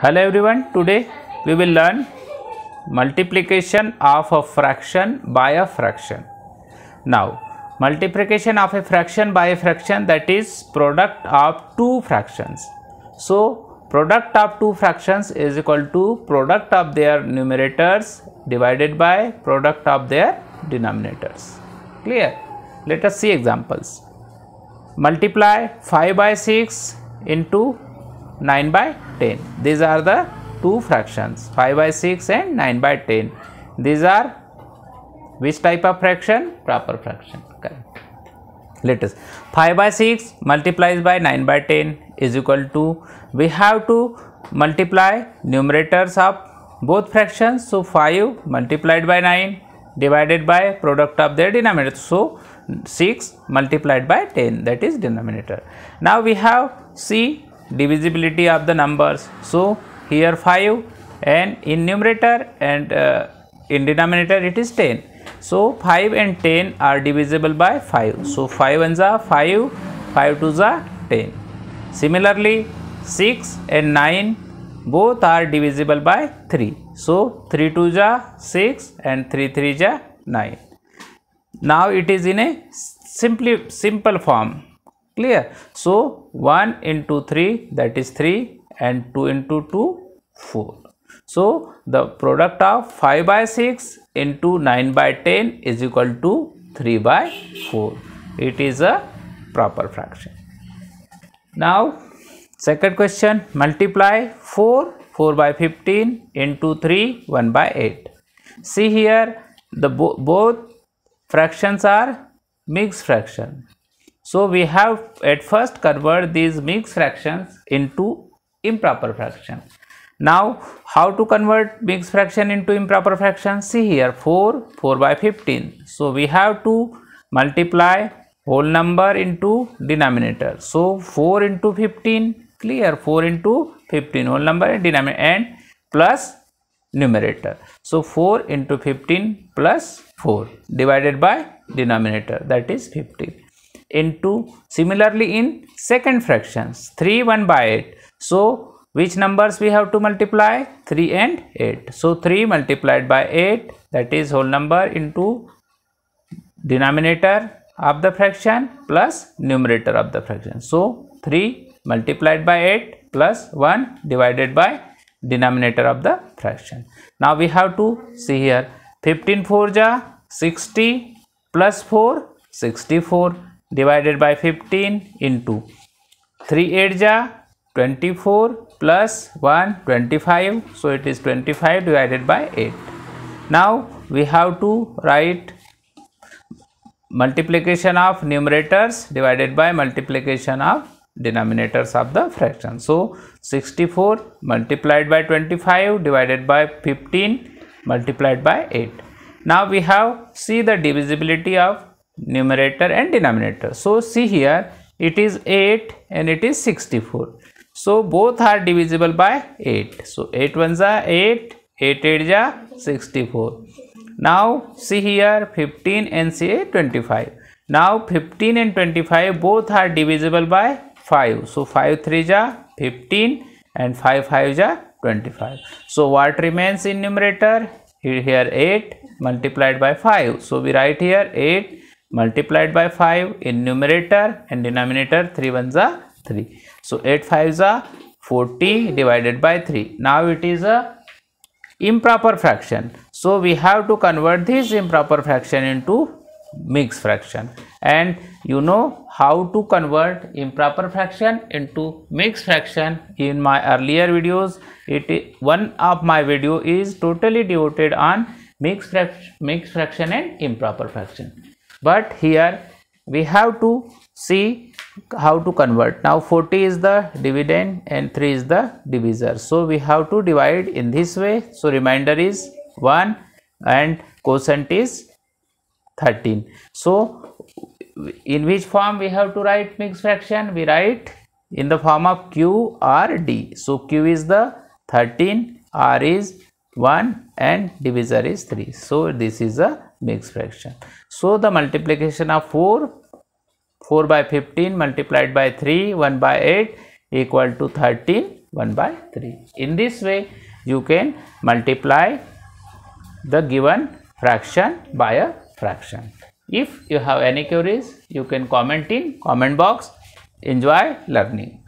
hello everyone today we will learn multiplication of a fraction by a fraction now multiplication of a fraction by a fraction that is product of two fractions so product of two fractions is equal to product of their numerators divided by product of their denominators clear let us see examples multiply 5 by 6 into 9 by 10. These are the two fractions 5 by 6 and 9 by 10. These are which type of fraction? Proper fraction. Correct. Let us 5 by 6 multiplies by 9 by 10 is equal to we have to multiply numerators of both fractions. So, 5 multiplied by 9 divided by product of their denominator. So, 6 multiplied by 10 that is denominator. Now, we have C divisibility of the numbers. So, here 5 and in numerator and uh, in denominator it is 10. So, 5 and 10 are divisible by 5. So, 5 and 5, 5 to the 10. Similarly, 6 and 9 both are divisible by 3. So, 3 to the 6 and 3 threes the 9. Now, it is in a simply simple form clear so 1 into 3 that is 3 and 2 into 2 4 so the product of 5 by 6 into 9 by 10 is equal to 3 by 4 it is a proper fraction now second question multiply 4 4 by 15 into 3 1 by 8 see here the bo both fractions are mixed fraction so, we have at first convert these mixed fractions into improper fraction. Now, how to convert mixed fraction into improper fraction? See here 4, 4 by 15. So, we have to multiply whole number into denominator. So, 4 into 15 clear 4 into 15 whole number and denominator and plus numerator. So, 4 into 15 plus 4 divided by denominator that is 15 into similarly in second fractions 3 1 by 8 so which numbers we have to multiply 3 and 8 so 3 multiplied by 8 that is whole number into denominator of the fraction plus numerator of the fraction so 3 multiplied by 8 plus 1 divided by denominator of the fraction now we have to see here 15 4 ja 60 plus 4 64 divided by 15 into 3 8 ja 24 plus 1 25 so it is 25 divided by 8 now we have to write multiplication of numerators divided by multiplication of denominators of the fraction so 64 multiplied by 25 divided by 15 multiplied by 8 now we have see the divisibility of numerator and denominator. So see here it is 8 and it is 64. So both are divisible by 8. So 8 ones are 8, 8 8 are 64. Now see here 15 and see 25. Now 15 and 25 both are divisible by 5. So 5 3 ja 15 and 5 5 ja 25. So what remains in numerator? Here 8 multiplied by 5. So we write here 8 multiplied by 5 in numerator and denominator 3 ones are 3. So 8 fives are 40 divided by 3. Now it is a improper fraction. So we have to convert this improper fraction into mixed fraction and you know how to convert improper fraction into mixed fraction in my earlier videos it one of my video is totally devoted on mixed, mixed fraction and improper fraction but here we have to see how to convert now 40 is the dividend and 3 is the divisor so we have to divide in this way so remainder is 1 and quotient is 13 so in which form we have to write mixed fraction we write in the form of q r d so q is the 13 r is 1 and divisor is 3 so this is a mixed fraction. So, the multiplication of 4, 4 by 15 multiplied by 3, 1 by 8 equal to 13, 1 by 3. In this way, you can multiply the given fraction by a fraction. If you have any queries, you can comment in comment box. Enjoy learning.